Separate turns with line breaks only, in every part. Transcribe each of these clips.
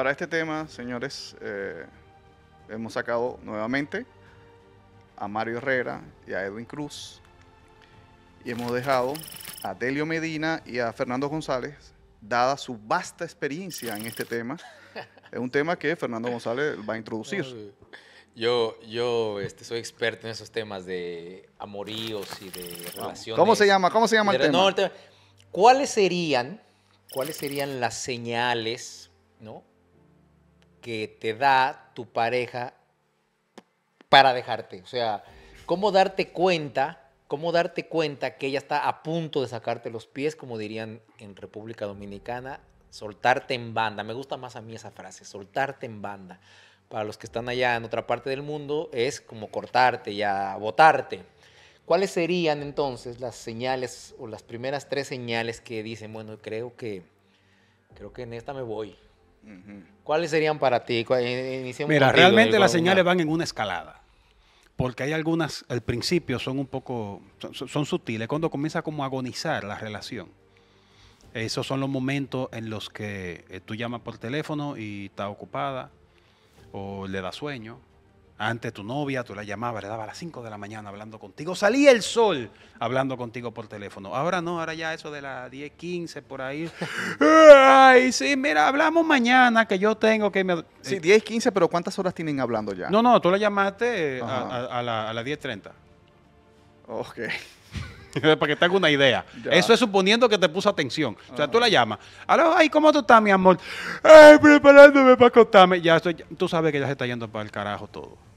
para este tema, señores, eh, hemos sacado nuevamente a Mario Herrera y a Edwin Cruz. Y hemos dejado a Delio Medina y a Fernando González, dada su vasta experiencia en este tema. es un tema que Fernando González
va a introducir. Yo, yo este, soy experto en esos temas de amoríos y de relaciones. ¿Cómo se llama? ¿Cómo se llama el tema? ¿Cuáles serían, cuáles serían las señales, no? que te da tu pareja para dejarte. O sea, cómo darte cuenta, cómo darte cuenta que ella está a punto de sacarte los pies, como dirían en República Dominicana, soltarte en banda. Me gusta más a mí esa frase, soltarte en banda. Para los que están allá en otra parte del mundo, es como cortarte, ya botarte. ¿Cuáles serían entonces las señales o las primeras tres señales que dicen, bueno, creo que, creo que en esta me voy? ¿Cuáles serían para ti? Eh, eh, Mira, realmente las señales
van en una escalada. Porque hay algunas, al principio son un poco, son, sutiles. Cuando comienza como a agonizar la relación. Esos son los momentos en los que eh, tú llamas por teléfono y está ocupada o le da sueño antes tu novia, tú la llamabas, le daba a las 5 de la mañana hablando contigo. Salía el sol hablando contigo por teléfono. Ahora no, ahora ya eso de las 10, 15 por ahí. Ay, sí, mira, hablamos mañana que yo tengo que... Sí, 10, 15,
pero ¿cuántas horas tienen hablando ya?
No, no, tú la llamaste eh, a, a, la, las 10.30. Ok. Para que te haga una idea. Eso es suponiendo que te puso atención. O sea, tú la ah. llamas. Aló, ay, ¿cómo tú estás, mi amor? Ay, preparándome para acostarme. Ya, estoy, tú sabes que ya se está yendo para el carajo todo.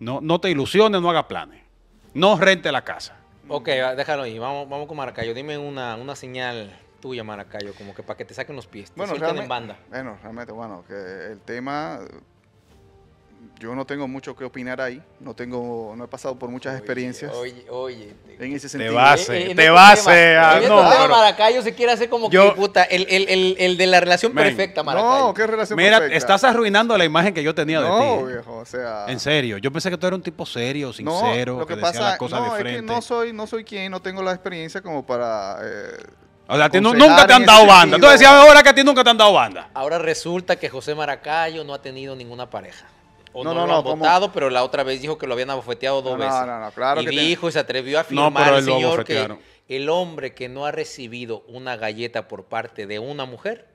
No, te ilusiones, no haga planes. No
rente la casa. Ok, déjalo ahí. Vamos, vamos con Maracayo. Dime una, señal tuya, Maracayo, como que para que te saquen los pies. Te bueno, en banda.
Bueno, realmente, bueno, que el tema yo no tengo mucho que opinar ahí, no tengo, no he pasado por muchas experiencias. Oye, oye, en ese sentido. Eh, eh,
eh, te base, ah, te, base vas, Maracayo se quiere hacer como que puta, el, el, el, de la relación perfecta, Maracayo. No, qué relación Mira, estás
arruinando la imagen que yo tenía de ti. No, viejo, o sea. En serio, yo pensé que tú eras un tipo serio, sincero, que, pasa, decía las cosas no, de
Es que no
soy, no soy quien, no tengo la experiencia como para. Eh, o sea, ti
nunca te han dado banda. Entonces, decías ahora
que a ti nunca te han dado
banda. Ahora resulta que José Maracayo no ha tenido ninguna pareja o no, no, no lo votado, pero la otra vez dijo que lo habían abofeteado dos veces. No, Y dijo y se atrevió a afirmar el señor que el hombre que no ha recibido una galleta por parte de una mujer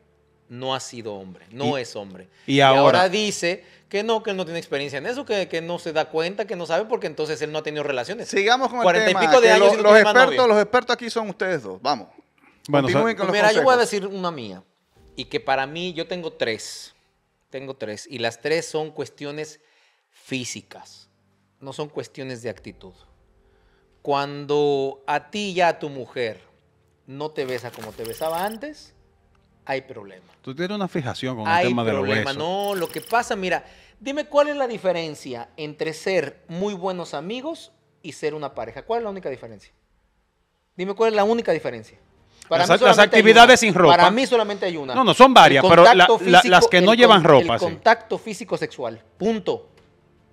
no ha sido hombre, no es hombre. Y, ahora, dice que no, que él no tiene experiencia en eso, que, no se da cuenta, que no sabe, porque entonces él no ha tenido relaciones. Sigamos con el tema. Y pico de años los, expertos, los
expertos aquí son ustedes dos. Vamos. Bueno, mira, yo voy a
decir una mía y que para mí yo tengo tres. Tengo tres. Y las tres son cuestiones físicas, no son cuestiones de actitud. Cuando a ti y a tu mujer no te besa como te besaba antes, hay problema.
Tú tienes una fijación con el tema de los besos.
No, lo que pasa, mira, dime cuál es la diferencia entre ser muy buenos amigos y ser una pareja. ¿Cuál es la única diferencia? Dime cuál es la única diferencia. Para las, actividades sin ropa. Para mí solamente hay una. No, no, son varias, pero las que no llevan ropa. contacto físico sexual. Punto.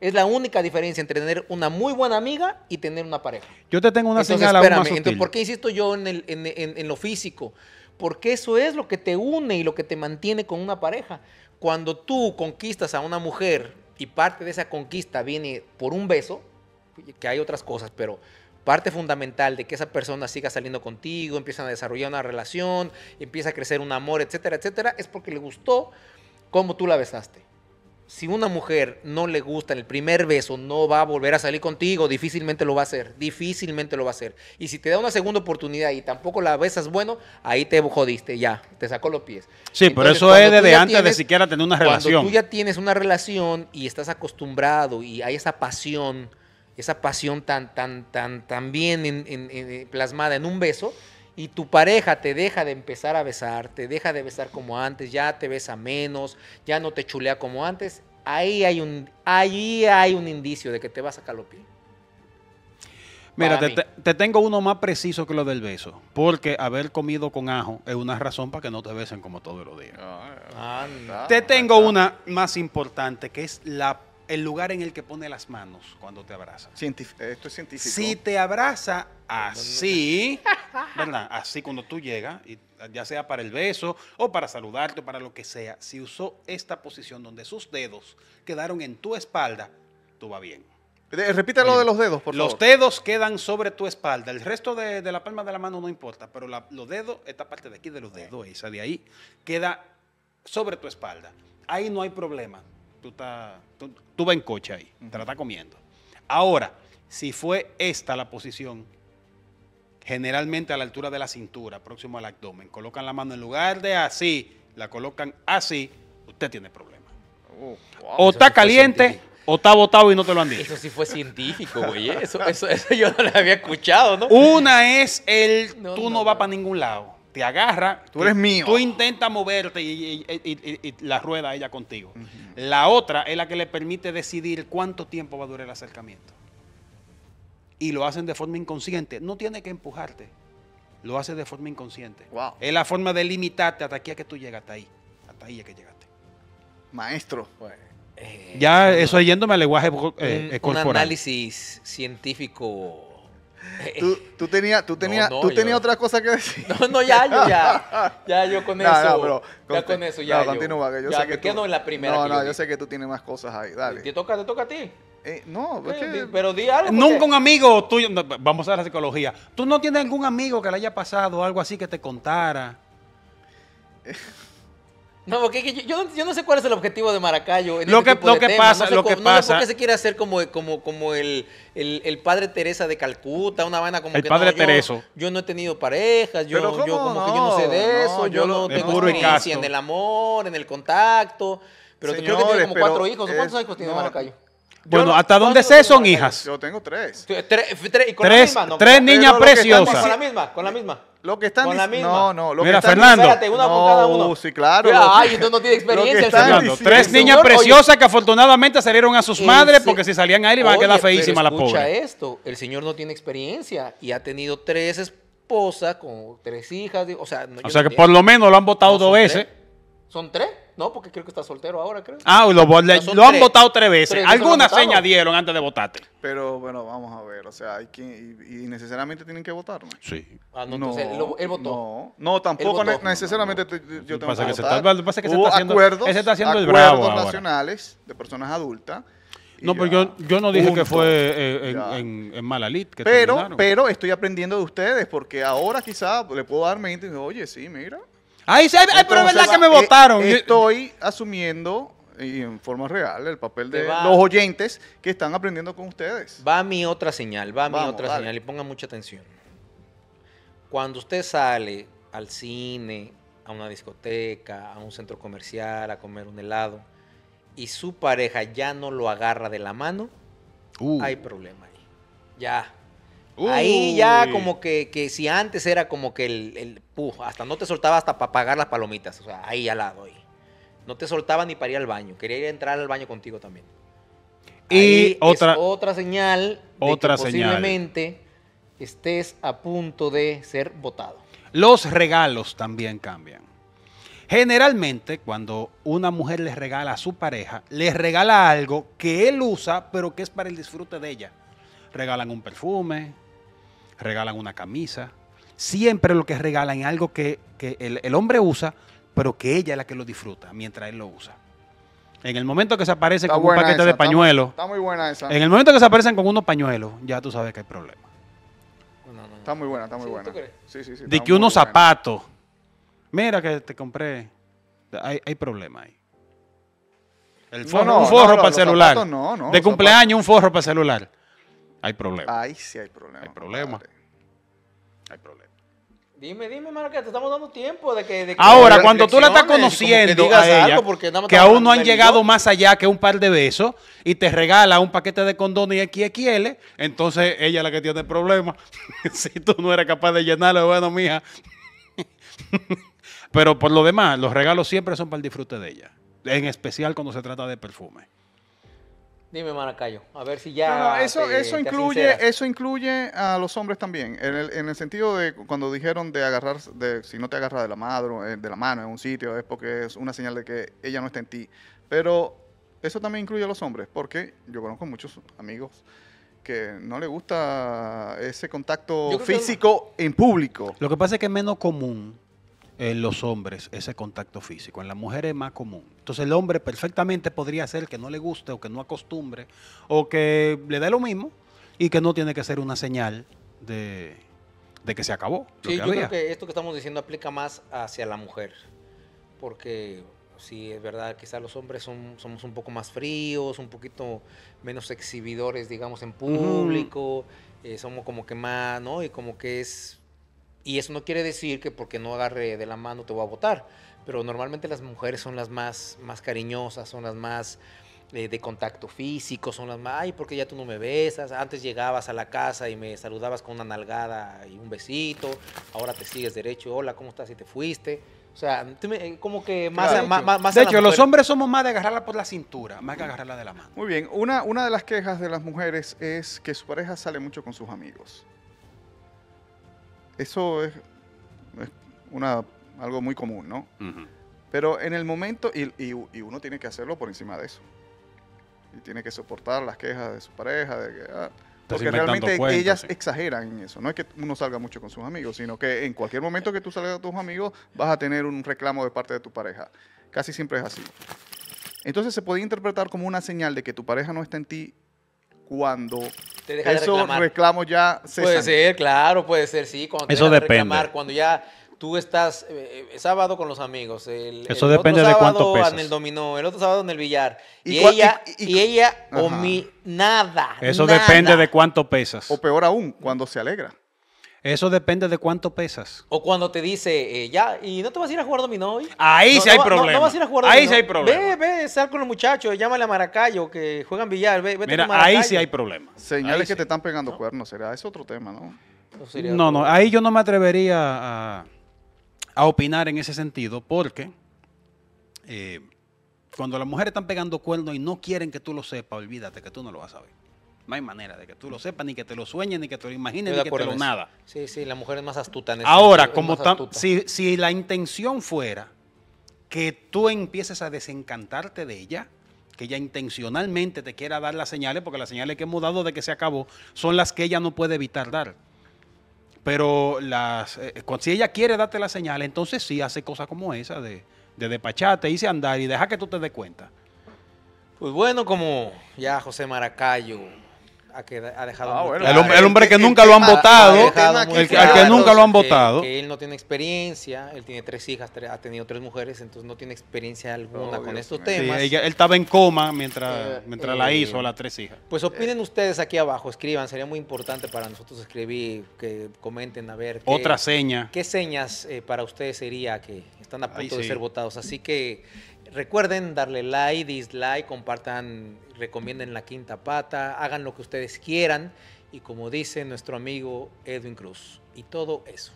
Es la única diferencia entre tener una muy buena amiga y tener una pareja.
Yo te tengo una señal espérame, aún más Entonces, ¿por qué
insisto yo en, en, lo físico? Porque eso es lo que te une y lo que te mantiene con una pareja. Cuando tú conquistas a una mujer y parte de esa conquista viene por un beso, que hay otras cosas, pero parte fundamental de que esa persona siga saliendo contigo, empiezan a desarrollar una relación, empieza a crecer un amor, etcétera, etcétera, es porque le gustó cómo tú la besaste. Si una mujer no le gusta en el primer beso, no va a volver a salir contigo, difícilmente lo va a hacer, difícilmente lo va a hacer. Y si te da una segunda oportunidad y tampoco la besas bueno, ahí te jodiste, ya, te sacó los pies. Sí, pero eso es desde antes de siquiera tener una relación. Cuando tú ya tienes una relación y estás acostumbrado y hay esa pasión, esa pasión tan, tan, tan, tan bien eh, plasmada en un beso y tu pareja te deja de empezar a besar, te deja de besar como antes, ya te besa menos, ya no te chulea como antes, ahí hay un, ahí hay un indicio de que te vas a calopir. Mira, te,
te, tengo uno más preciso que lo del beso. Porque haber comido con ajo es una razón para que no te besen como todos los días. Ah, ah, te tengo una más importante, que es la el lugar en el que pone las manos cuando te abraza. Eh, esto es científico. Si te abraza así, ¿verdad? Así cuando tú llegas, y ya sea para el beso o para saludarte o para lo que sea, si usó esta posición donde sus dedos quedaron en tu espalda, tú va bien. Repítelo lo de los dedos, por los favor. Los dedos quedan sobre tu espalda. El resto de, la palma de la mano no importa, pero los dedos, esta parte de aquí de los dedos, esa de ahí, queda sobre tu espalda. Ahí no hay problema tú, estás, vas en coche ahí, trata te la estás comiendo. Ahora, si fue esta la posición, generalmente a la altura de la cintura, próximo al abdomen, colocan la mano en lugar de así, la colocan así, usted tiene problema. Oh, o está caliente. O está botado y no te lo han dicho. Eso sí fue científico, güey. Eso, eso, yo no lo había escuchado, ¿no? Una es el tú no, vas para ningún lado te agarra. Tú eres mío. Tú intentas moverte y, la rueda ella contigo. La otra es la que le permite decidir cuánto tiempo va a durar el acercamiento. Y lo hacen de forma inconsciente. No tiene que empujarte. Lo hace de forma inconsciente. Es la forma de
limitarte hasta aquí a que tú llegas, hasta ahí. Hasta ahí es que llegaste. Maestro. Pues, eh,
ya, eso yéndome al lenguaje eh, corporal. Un
análisis científico Tú, tú tenías, tú tenías, tú otra
cosa que decir. No, no, ya, yo, ya. Ya, yo con eso. ya con eso, ya. continúa, que yo sé que. Tú... quedo en la primera. No, no, yo, sé que tú tienes más
cosas ahí. Dale. Te toca, te toca a ti. Eh, no, pero di algo. Nunca un amigo tuyo. Vamos a la psicología. ¿Tú no tienes algún amigo que le haya pasado algo así que te contara?
No, porque yo, yo, no sé cuál es el objetivo de Maracayo. lo este que, pasa, no sé, lo que Sé se quiere hacer como, como, como el, padre Teresa de Calcuta, una vaina como el padre Teresa Yo, no he tenido parejas, yo, como que yo no sé de eso, yo, no tengo experiencia en el amor, en el contacto. Pero Señores, creo que tiene como cuatro hijos. ¿Cuántos hijos tiene Maracayo?
Bueno, ¿hasta dónde sé son hijas? Yo tengo
tres. Tres, tres, y con la misma, tres niñas preciosas. Con la misma, con la misma. Lo que están diciendo. No, no.
Lo Mira, que Fernando.
Espérate, una
no, uno.
Sí, claro. Mira, ay,
entonces no tiene experiencia. Fernando, tres niñas preciosas
que afortunadamente salieron a sus madres porque si salían a él iban a quedar feísimas las pobres. Escucha
esto: el señor no tiene experiencia y ha tenido tres esposas con tres hijas. O sea, o sea que por lo
menos lo han votado dos veces.
¿Son tres? No, porque creo que está soltero ahora, creo.
Ah, lo, han votado tres veces. Alguna Algunas
dieron antes de votarte. Pero bueno, vamos a ver. O sea, hay que. Y, necesariamente tienen que votar, ¿no? Sí. Ah, no, no él, votó. No, no tampoco necesariamente yo tengo que, está, pasa que se está haciendo, acuerdos, está haciendo el acuerdos nacionales de personas adultas.
No, pero pues yo, no dije que fue eh, en, en, Malalit. Que pero, pero
estoy aprendiendo de ustedes, porque ahora quizá le puedo dar mente y oye, sí, mira, Ay, sí, ay, pero es verdad que me eh, votaron. estoy asumiendo y en forma real el
papel de los
oyentes que están aprendiendo con ustedes.
Va mi otra señal, va mi otra señal y ponga mucha atención. Cuando usted sale al cine, a una discoteca, a un centro comercial, a comer un helado y su pareja ya no lo agarra de la mano, uh. hay problema ahí. Ya, Ahí ya como que, si antes era como que el, el hasta no te soltaba hasta para pagar las palomitas. O sea, ahí al lado. ahí No te soltaba ni para ir al baño. Quería ir a entrar al baño contigo también.
Y otra,
otra señal de otra que posiblemente estés a punto de ser votado.
Los regalos también cambian. Generalmente, cuando una mujer les regala a su pareja, les regala algo que él usa, pero que es para el disfrute de ella. Regalan un perfume, regalan una camisa. Siempre lo que regalan es algo que, el, hombre usa, pero que ella es la que lo disfruta mientras él lo usa. En el momento que se aparece con un paquete de pañuelos. En el momento que se aparecen con unos pañuelos, ya tú sabes que hay problema.
Está muy buena, está muy buena. De que unos
zapatos. Mira que te compré. Hay, hay problema ahí. El un forro para el celular. de cumpleaños, un forro para el celular. Hay problemas.
Ahí sí hay problemas. Hay
problemas.
Hay Dime, dime, que te estamos dando tiempo de que... Ahora, cuando tú la estás conociendo que, a ella, que aún no han llegado
más allá que un par de besos, y te regala un paquete de condones y XXL, entonces ella es la que tiene problemas. si tú no eres capaz de llenarlo, bueno, mija. Pero por lo demás, los regalos siempre son para el disfrute de ella. En especial cuando se trata de perfume.
Dime, Maracayo, a ver si ya. No, eso, eso, incluye, eso incluye a
los hombres también. En el, sentido de cuando dijeron de agarrar, de, si no te agarra de la, mano, eh, de la mano en un sitio, es porque es una señal de que ella no está en ti. Pero eso también incluye a los hombres, porque yo conozco muchos amigos que no le gusta
ese contacto físico en público. Lo que pasa es que es menos común en eh, los hombres ese contacto físico, en la mujer es más común. Entonces el hombre perfectamente podría ser que no le guste o que no acostumbre o que le dé lo mismo y que no tiene que ser una señal de, que se acabó. Sí, yo creo
que esto que estamos diciendo aplica más hacia la mujer, porque sí, es verdad, quizá los hombres son, somos un poco más fríos, un poquito menos exhibidores, digamos, en público, eh, somos como que más, ¿no? Y como que es y eso no quiere decir que porque no agarre de la mano te voy a votar, pero normalmente las mujeres son las más, más cariñosas, son las más eh, de contacto físico, son las más, ay, porque ya tú no me besas, antes llegabas a la casa y me saludabas con una nalgada y un besito, ahora te sigues derecho, hola, ¿cómo estás? Y te fuiste. O sea, eh, como que más, De hecho, los hombres
somos más de agarrarla por la cintura,
más que agarrarla de la
mano. Muy bien, una, una de las quejas de las mujeres es que su pareja sale mucho con sus amigos. Eso es, una, algo muy común, ¿no? Pero en el momento, y, uno tiene que hacerlo por encima de eso. Y tiene que soportar las quejas de su pareja, ah,
porque realmente ellas
exageran en eso. No es que uno salga mucho con sus amigos, sino que en cualquier momento que tú salgas con tus amigos vas a tener un reclamo de parte de tu pareja. Casi siempre es así. Entonces se puede interpretar como una señal de que tu pareja no está en ti cuando eso reclamos ya se Puede
ser, claro, puede ser, sí. Cuando eso depende. reclamar, cuando ya tú estás eh, sábado con los amigos. El, otro sábado en el dominó, el otro sábado en el billar. Y, ella, y, ella o mi, nada. Eso depende de
cuánto pesas. O
peor
aún, cuando se
alegra. Eso depende de cuánto pesas.
O cuando te dice, eh, ya, y no te vas a ir a jugar dominó hoy. Ahí sí hay problema. No, vas a ir a jugar dominó. Ahí sí hay problema. Ve, ve, sal con los muchachos, llámale a Maracayo que juegan billar. Ve, vete Mira, ahí sí hay
problema.
Señales que te están pegando cuernos, será. Es otro tema, ¿no? no, no,
ahí yo no me atrevería a, opinar en ese sentido porque. Eh, cuando las mujeres están pegando cuernos y no quieren que tú lo sepas, olvídate que tú no lo vas a ver. No hay manera de que tú lo sepas, ni que te lo sueñes, ni que te lo imagines, ni que te lo nada.
Sí, sí, la mujer es más astuta. En Ahora, como
si, la intención fuera que tú empieces a desencantarte de ella, que ella intencionalmente te quiera dar las señales, porque las señales que hemos dado de que se acabó son las que ella no puede evitar dar. Pero las, eh, eh, si ella quiere darte las señales, entonces sí hace cosas como esa de, de despacharte, irse andar y deja que tú te des cuenta. Pues bueno,
como ya José Maracayo ha, ha dejado. Ah, el, hombre que nunca lo han votado, el, que nunca lo han votado. él no tiene experiencia, él tiene tres hijas, ha tenido tres mujeres, entonces no tiene experiencia alguna con estos temas. él
estaba en coma mientras, eh, mientras eh, la hizo las tres hijas.
Pues opinen ustedes aquí abajo, escriban, sería muy importante para nosotros escribir, que comenten a ver. Qué, Otra seña. ¿Qué señas eh, para ustedes sería que están a punto de ser votados? Así que Recuerden darle like, dislike, compartan, recomienden la quinta pata, hagan lo que ustedes quieran y como dice nuestro amigo Edwin Cruz, y todo eso.